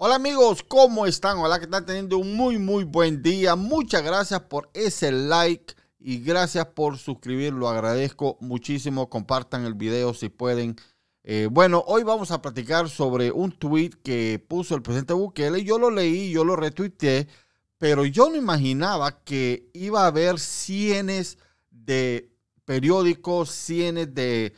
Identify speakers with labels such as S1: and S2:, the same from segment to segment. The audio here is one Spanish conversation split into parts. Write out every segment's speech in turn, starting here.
S1: Hola amigos, ¿cómo están? Hola, que están teniendo un muy, muy buen día. Muchas gracias por ese like y gracias por suscribirlo. agradezco muchísimo. Compartan el video si pueden. Eh, bueno, hoy vamos a platicar sobre un tweet que puso el presidente Bukele. Yo lo leí, yo lo retuiteé, pero yo no imaginaba que iba a haber cientos de periódicos, cientos de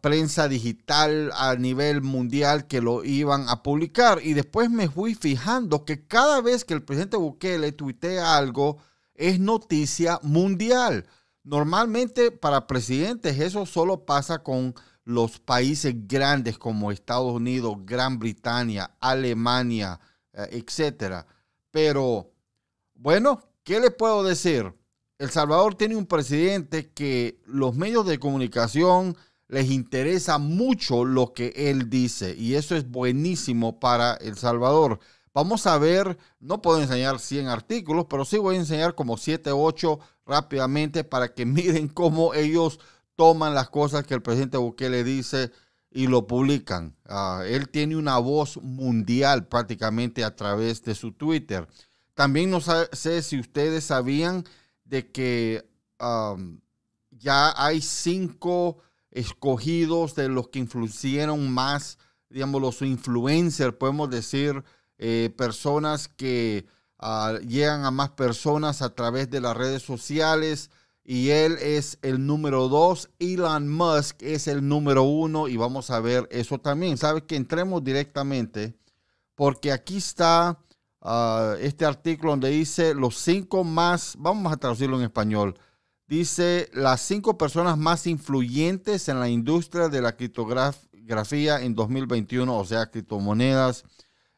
S1: prensa digital a nivel mundial que lo iban a publicar. Y después me fui fijando que cada vez que el presidente Bukele tuitea algo, es noticia mundial. Normalmente para presidentes eso solo pasa con los países grandes como Estados Unidos, Gran Bretaña, Alemania, eh, etcétera. Pero bueno, ¿qué le puedo decir? El Salvador tiene un presidente que los medios de comunicación les interesa mucho lo que él dice y eso es buenísimo para El Salvador. Vamos a ver, no puedo enseñar 100 artículos, pero sí voy a enseñar como 7, 8 rápidamente para que miren cómo ellos toman las cosas que el presidente le dice y lo publican. Ah, él tiene una voz mundial prácticamente a través de su Twitter. También no sé si ustedes sabían de que ya hay cinco escogidos, de los que influyeron más, digamos, los influencers, podemos decir, eh, personas que ah, llegan a más personas a través de las redes sociales. Y él es el número dos, Elon Musk es el número uno y vamos a ver eso también. ¿Sabes que entremos directamente? Porque aquí está ah, este artículo donde dice los cinco más, vamos a traducirlo en español, dice las cinco personas más influyentes en la industria de la criptografía en 2021, o sea, criptomonedas.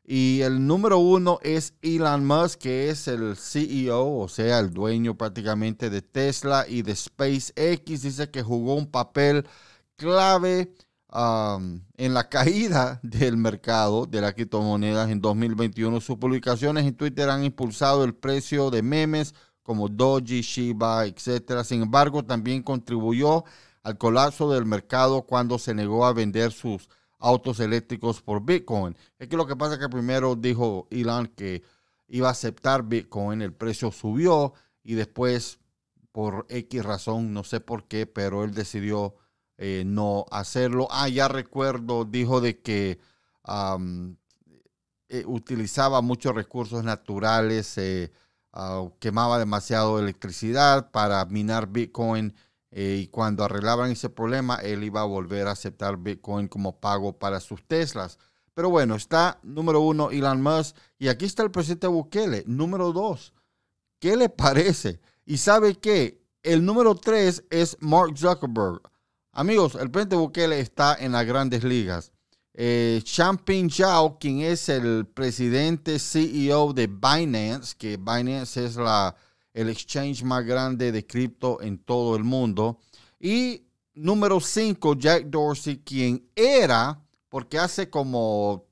S1: Y el número uno es Elon Musk, que es el CEO, o sea, el dueño prácticamente de Tesla y de SpaceX. Dice que jugó un papel clave um, en la caída del mercado de las criptomonedas en 2021. Sus publicaciones en Twitter han impulsado el precio de memes como Doji, Shiba, etcétera. Sin embargo, también contribuyó al colapso del mercado cuando se negó a vender sus autos eléctricos por Bitcoin. Es que lo que pasa es que primero dijo Elon que iba a aceptar Bitcoin, el precio subió y después por X razón, no sé por qué, pero él decidió eh, no hacerlo. Ah, ya recuerdo, dijo de que eh, utilizaba muchos recursos naturales, eh, Ah, quemaba demasiado electricidad para minar Bitcoin eh, y cuando arreglaban ese problema, él iba a volver a aceptar Bitcoin como pago para sus Teslas. Pero bueno, está número uno Elon Musk y aquí está el presidente Bukele. Número dos, ¿qué le parece? Y sabe que el número tres es Mark Zuckerberg. Amigos, el presidente Bukele está en las grandes ligas. Eh, Champin Zhao, quien es el presidente CEO de Binance, que Binance es la, el exchange más grande de cripto en todo el mundo. Y número 5, Jack Dorsey, quien era, porque hace como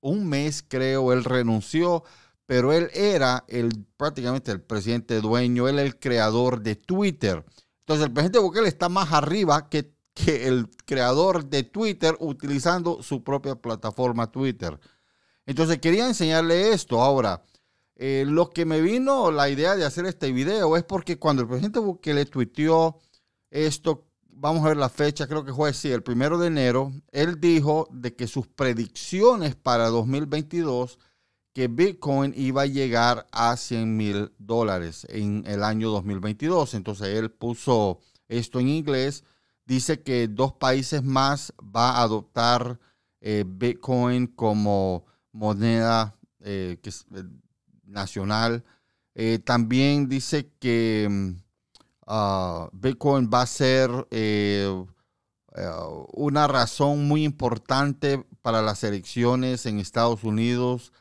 S1: un mes creo, él renunció, pero él era el, prácticamente el presidente dueño, él el creador de Twitter. Entonces el presidente Bukele está más arriba que que el creador de Twitter utilizando su propia plataforma Twitter. Entonces quería enseñarle esto. Ahora, eh, lo que me vino la idea de hacer este video es porque cuando el presidente le tuiteó esto, vamos a ver la fecha, creo que fue sí, el primero de enero, él dijo de que sus predicciones para 2022 que Bitcoin iba a llegar a 100 mil dólares en el año 2022. Entonces él puso esto en inglés dice que dos países más va a adoptar eh, Bitcoin como moneda eh, eh, nacional. también dice que mm, ah, Bitcoin va a ser una razón muy importante para las elecciones en Estados Unidos.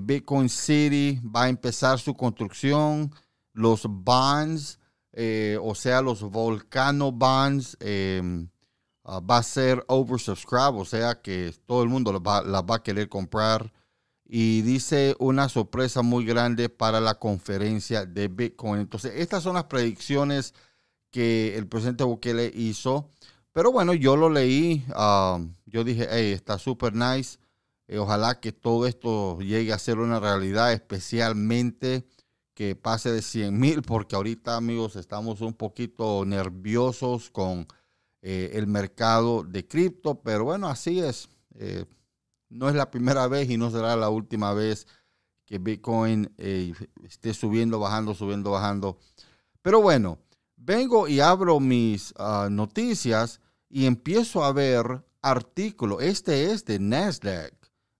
S1: Bitcoin City va a empezar su construcción. Los bonds eh, o sea, los Volcano Bonds, em, ah, va a ser oversubscribed, o sea que todo el mundo las va, a querer comprar. Y dice una sorpresa muy grande para la conferencia de Bitcoin. Entonces, estas son las predicciones que el presidente Bukele hizo. Pero bueno, yo lo leí, ah, yo dije, hey, está súper nice. Eh, ojalá que todo esto llegue a ser una realidad, especialmente que pase de 100 mil, porque ahorita, amigos, estamos un poquito nerviosos con eh, el mercado de cripto, pero bueno, así es. Eh, no es la primera vez y no será la última vez que Bitcoin eh, esté subiendo, bajando, subiendo, bajando. Pero bueno, vengo y abro mis ah, noticias y empiezo a ver artículos. Este es de Nasdaq.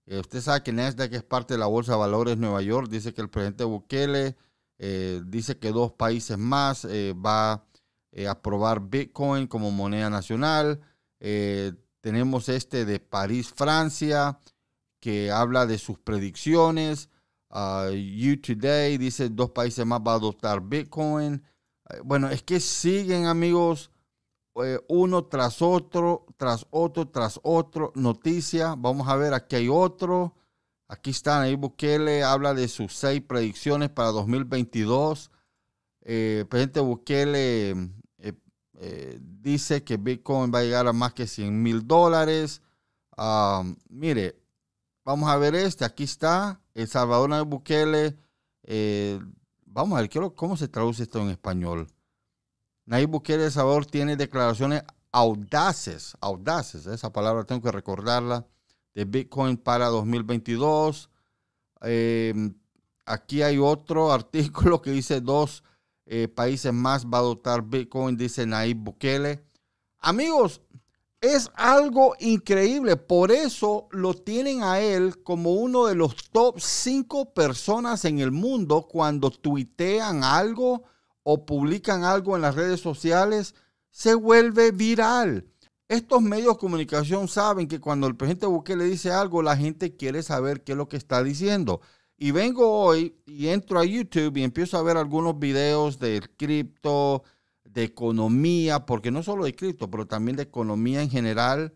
S1: usted sabe que Nasdaq es parte de la Bolsa de Valores de Nueva York. Dice que el presidente Bukele eh, dice que dos países más eh, va eh, a aprobar Bitcoin como moneda nacional. tenemos este de París, Francia, que habla de sus predicciones. Ah, you Today dice dos países más va a adoptar Bitcoin. Bueno, es que siguen amigos uno tras otro, tras otro, tras otro, noticia. Vamos a ver, aquí hay otro. Aquí está, Nayib Bukele habla de sus seis predicciones para 2022. el presidente Bukele eh, eh, dice que Bitcoin va a llegar a más que 100 mil dólares. Ah, mire, vamos a ver este. Aquí está El Salvador Nayib Bukele. Eh, vamos a ver cómo se traduce esto en español. Nayib Bukele El Salvador tiene declaraciones audaces, audaces. Esa palabra tengo que recordarla de Bitcoin para 2022. Em, aquí hay otro artículo que dice dos eh, países más va a adoptar Bitcoin, dice Nayib Bukele. Amigos, es algo increíble. Por eso lo tienen a él como uno de los top cinco personas en el mundo cuando tuitean algo o publican algo en las redes sociales. Se vuelve viral. Estos medios de comunicación saben que cuando el presidente Bukele dice algo, la gente quiere saber qué es lo que está diciendo. Y vengo hoy y entro a YouTube y empiezo a ver algunos videos de cripto, de economía, porque no solo de cripto, pero también de economía en general.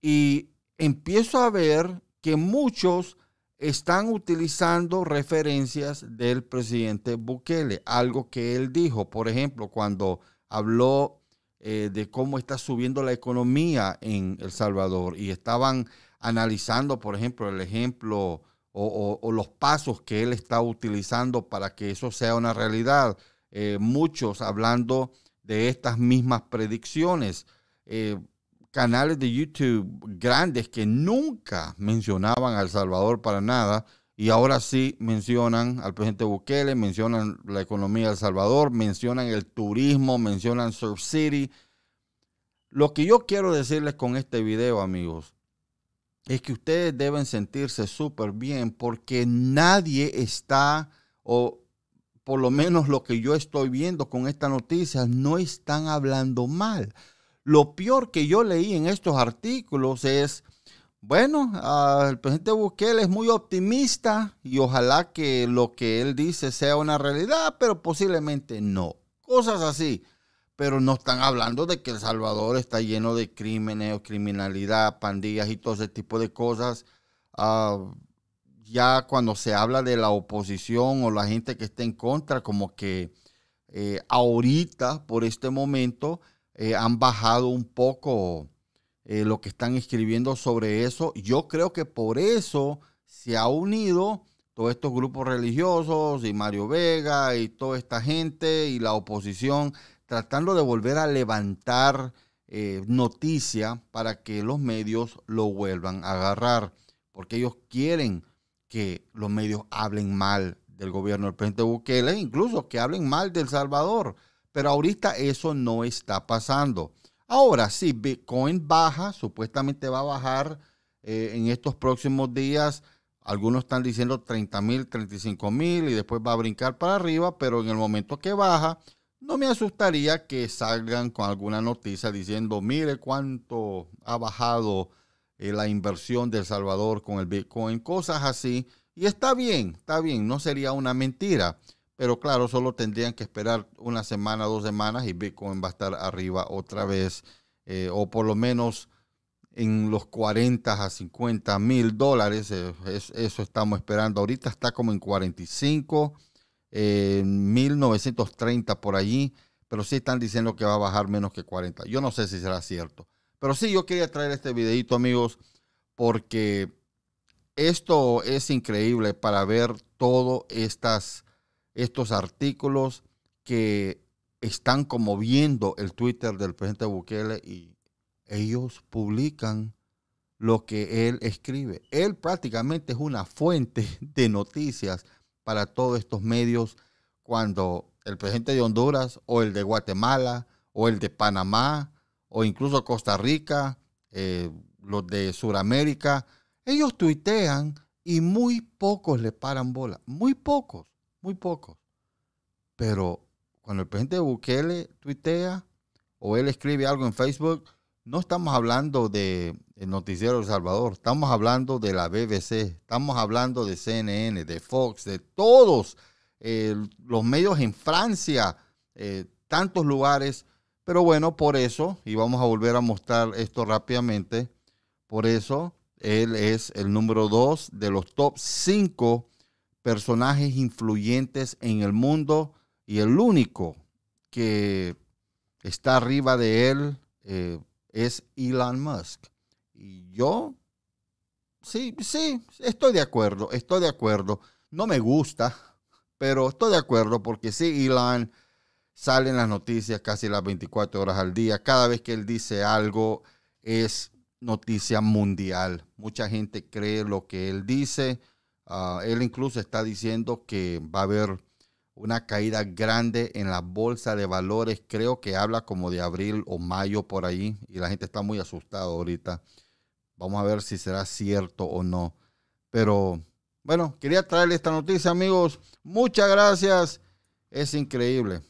S1: Y empiezo a ver que muchos están utilizando referencias del presidente Bukele, algo que él dijo, por ejemplo, cuando habló eh, de cómo está subiendo la economía en El Salvador y estaban analizando, por ejemplo, el ejemplo o, los pasos que él está utilizando para que eso sea una realidad. Eh, muchos hablando de estas mismas predicciones. Eh, canales de YouTube grandes que nunca mencionaban a El Salvador para nada, y ahora sí mencionan al presidente Bukele, mencionan la economía de El Salvador, mencionan el turismo, mencionan Surf City. Lo que yo quiero decirles con este video, amigos, es que ustedes deben sentirse súper bien porque nadie está, o por lo menos lo que yo estoy viendo con esta noticia, no están hablando mal. Lo peor que yo leí en estos artículos es bueno, el presidente Bukele es muy optimista y ojalá que lo que él dice sea una realidad, pero posiblemente no. Cosas así. Pero no están hablando de que El Salvador está lleno de crímenes o criminalidad, pandillas y todo ese tipo de cosas. Ah, ya cuando se habla de la oposición o la gente que está en contra, como que eh, ahorita, por este momento, eh, han bajado un poco eh, lo que están escribiendo sobre eso. Yo creo que por eso se ha unido todos estos grupos religiosos y Mario Vega y toda esta gente y la oposición tratando de volver a levantar eh, noticia para que los medios lo vuelvan a agarrar, porque ellos quieren que los medios hablen mal del gobierno del presidente Bukele, incluso que hablen mal del Salvador, pero ahorita eso no está pasando. Ahora, si Bitcoin baja, supuestamente va a bajar eh, en estos próximos días. Algunos están diciendo 30 mil, 35 mil y después va a brincar para arriba, pero en el momento que baja, no me asustaría que salgan con alguna noticia diciendo, mire cuánto ha bajado eh, la inversión de El Salvador con el Bitcoin, cosas así. Y está bien, está bien, no sería una mentira. Pero claro, solo tendrían que esperar una semana, dos semanas y Bitcoin va a estar arriba otra vez, eh, o por lo menos en los 40 a 50 mil dólares. Eh, eso estamos esperando. Ahorita está como en 45, eh, 1930 por allí, pero sí están diciendo que va a bajar menos que 40. Yo no sé si será cierto. Pero sí, yo quería traer este videito, amigos, porque esto es increíble para ver todas estas estos artículos que están viendo el Twitter del presidente Bukele y ellos publican lo que él escribe. Él prácticamente es una fuente de noticias para todos estos medios cuando el presidente de Honduras o el de Guatemala o el de Panamá o incluso Costa Rica, eh, los de Sudamérica, ellos tuitean y muy pocos le paran bola, muy pocos muy pocos. Pero cuando el presidente Bukele tuitea o él escribe algo en Facebook, no estamos hablando de el noticiero El Salvador, estamos hablando de la BBC, estamos hablando de CNN, de Fox, de todos eh, los medios en Francia, eh, tantos lugares. Pero bueno, por eso, y vamos a volver a mostrar esto rápidamente, por eso él es el número dos de los top cinco, personajes influyentes en el mundo y el único que está arriba de él eh, es Elon Musk. Y yo, sí, sí, estoy de acuerdo, estoy de acuerdo. No me gusta, pero estoy de acuerdo porque sí, Elon sale en las noticias casi las 24 horas al día. Cada vez que él dice algo es noticia mundial. Mucha gente cree lo que él dice Ah, él incluso está diciendo que va a haber una caída grande en la bolsa de valores. Creo que habla como de abril o mayo por ahí y la gente está muy asustada ahorita. Vamos a ver si será cierto o no. Pero bueno, quería traerle esta noticia, amigos. Muchas gracias. Es increíble.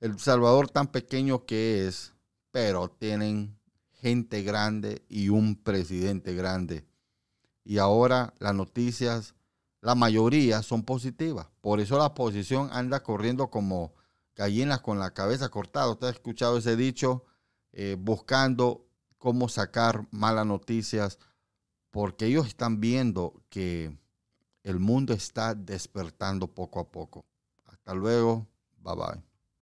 S1: El Salvador tan pequeño que es, pero tienen gente grande y un presidente grande y ahora las noticias, la mayoría son positivas. Por eso la oposición anda corriendo como gallinas con la cabeza cortada. Usted ha escuchado ese dicho, eh, buscando cómo sacar malas noticias, porque ellos están viendo que el mundo está despertando poco a poco. Hasta luego, bye bye.